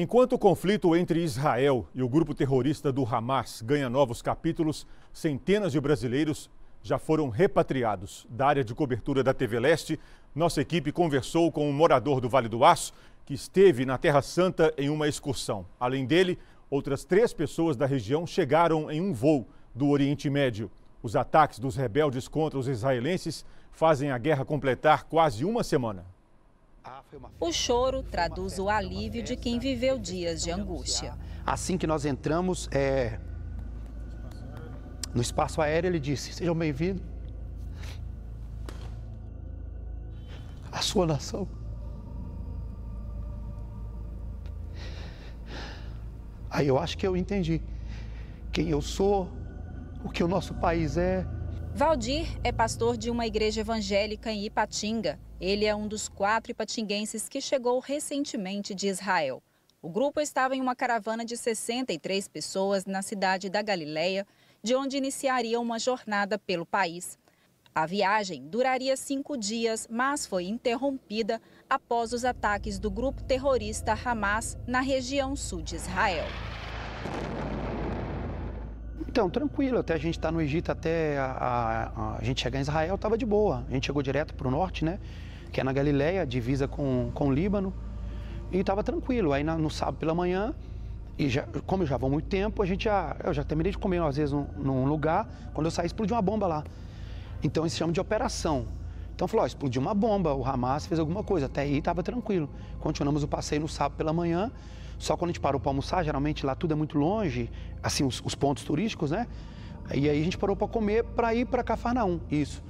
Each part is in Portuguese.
Enquanto o conflito entre Israel e o grupo terrorista do Hamas ganha novos capítulos, centenas de brasileiros já foram repatriados. Da área de cobertura da TV Leste, nossa equipe conversou com um morador do Vale do Aço que esteve na Terra Santa em uma excursão. Além dele, outras três pessoas da região chegaram em um voo do Oriente Médio. Os ataques dos rebeldes contra os israelenses fazem a guerra completar quase uma semana. O choro traduz o alívio de quem viveu dias de angústia. Assim que nós entramos é, no espaço aéreo, ele disse: Sejam bem-vindos à sua nação. Aí eu acho que eu entendi quem eu sou, o que o nosso país é. Valdir é pastor de uma igreja evangélica em Ipatinga. Ele é um dos quatro ipatinguenses que chegou recentemente de Israel. O grupo estava em uma caravana de 63 pessoas na cidade da Galileia, de onde iniciaria uma jornada pelo país. A viagem duraria cinco dias, mas foi interrompida após os ataques do grupo terrorista Hamas na região sul de Israel. Então, tranquilo, até a gente estar tá no Egito, até a, a, a, gente chegar em Israel, estava de boa. A gente chegou direto para o norte, né? Que é na Galileia, divisa com, com o Líbano, e estava tranquilo. Aí na, no sábado pela manhã, e já, como já vou muito tempo, a gente já, eu já terminei de comer às vezes num, num lugar, quando eu saí explodiu uma bomba lá. Então isso se chama de operação. Então falou, ó, explodiu uma bomba, o Hamas fez alguma coisa, até aí estava tranquilo. Continuamos o passeio no sábado pela manhã, só quando a gente parou para almoçar, geralmente lá tudo é muito longe, assim, os, os pontos turísticos, né? E aí a gente parou para comer para ir para Cafarnaum, isso.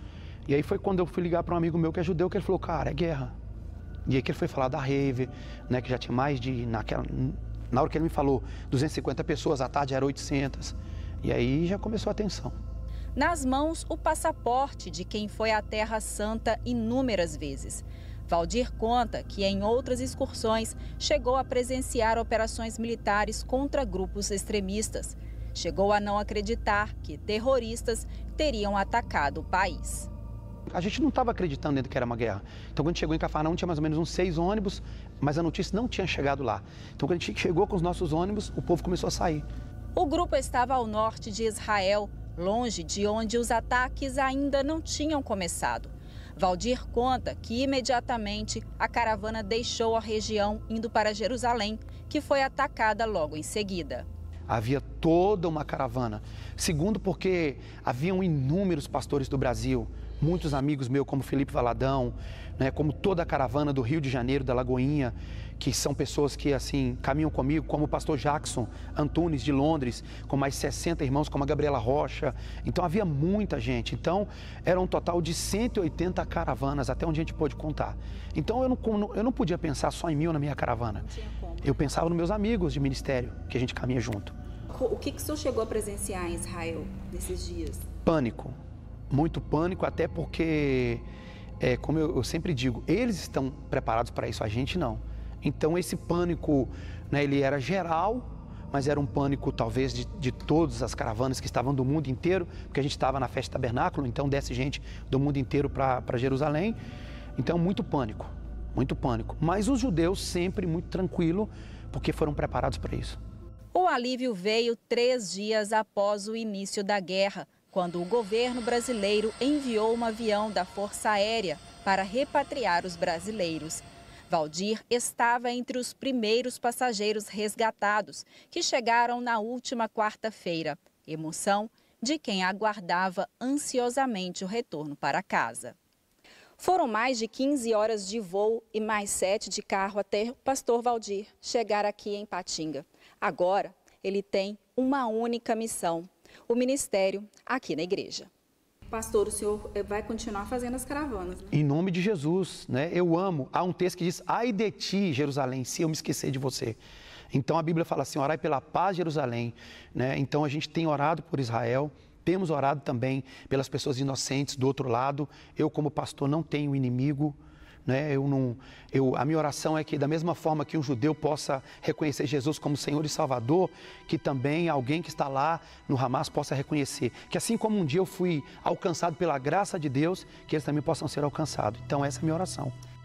E aí foi quando eu fui ligar para um amigo meu que é judeu, que ele falou, cara, é guerra. E aí que ele foi falar da rave, né, que já tinha mais de, naquela, na hora que ele me falou, 250 pessoas, à tarde era 800. E aí já começou a tensão nas mãos o passaporte de quem foi à Terra Santa inúmeras vezes. Valdir conta que em outras excursões chegou a presenciar operações militares contra grupos extremistas. Chegou a não acreditar que terroristas teriam atacado o país. A gente não estava acreditando que era uma guerra. Então, quando chegou em Cafarnaum, tinha mais ou menos uns seis ônibus, mas a notícia não tinha chegado lá. Então, quando a gente chegou com os nossos ônibus, o povo começou a sair. O grupo estava ao norte de Israel, longe de onde os ataques ainda não tinham começado. Valdir conta que imediatamente a caravana deixou a região indo para Jerusalém, que foi atacada logo em seguida. Havia toda uma caravana. Segundo, porque haviam inúmeros pastores do Brasil, muitos amigos meus, como Felipe Valadão, né, como toda a caravana do Rio de Janeiro, da Lagoinha, que são pessoas que assim caminham comigo, como o pastor Jackson Antunes de Londres, com mais 60 irmãos, como a Gabriela Rocha. Então havia muita gente. Então era um total de 180 caravanas, até onde a gente pôde contar. Então eu não, eu não podia pensar só em mim ou na minha caravana. Eu pensava nos meus amigos de ministério, que a gente caminha junto. O que, que o senhor chegou a presenciar em Israel nesses dias? Pânico muito pânico, até porque, é, como eu, eu sempre digo, eles estão preparados para isso, a gente não. Então esse pânico, né, ele era geral, mas era um pânico talvez de, de todas as caravanas que estavam do mundo inteiro, porque a gente estava na festa tabernáculo, então desce gente do mundo inteiro para Jerusalém. Então muito pânico, muito pânico. Mas os judeus sempre muito tranquilo, porque foram preparados para isso. O alívio veio três dias após o início da guerra quando o governo brasileiro enviou um avião da Força Aérea para repatriar os brasileiros. Valdir estava entre os primeiros passageiros resgatados, que chegaram na última quarta-feira. Emoção de quem aguardava ansiosamente o retorno para casa. Foram mais de 15 horas de voo e mais sete de carro até o pastor Valdir chegar aqui em Patinga. Agora, ele tem uma única missão: o ministério aqui na igreja. Pastor, o senhor eh, vai continuar fazendo as caravanas. Né? Em nome de Jesus, né? Eu amo. Há um texto que diz: Ai de ti, Jerusalém, se eu me esquecer de você. Então a Bíblia fala assim: orai pela paz Jerusalém. Né? Então a gente tem orado por Israel, temos orado também pelas pessoas inocentes do outro lado. Eu, como pastor, não tenho inimigo. Né? Eu não, eu, a minha oração é que, da mesma forma que um judeu possa reconhecer Jesus como Senhor e Salvador, que também alguém que está lá no Hamas possa reconhecer. Que assim como um dia eu fui alcançado pela graça de Deus, que eles também possam ser alcançados. Então, essa é a minha oração.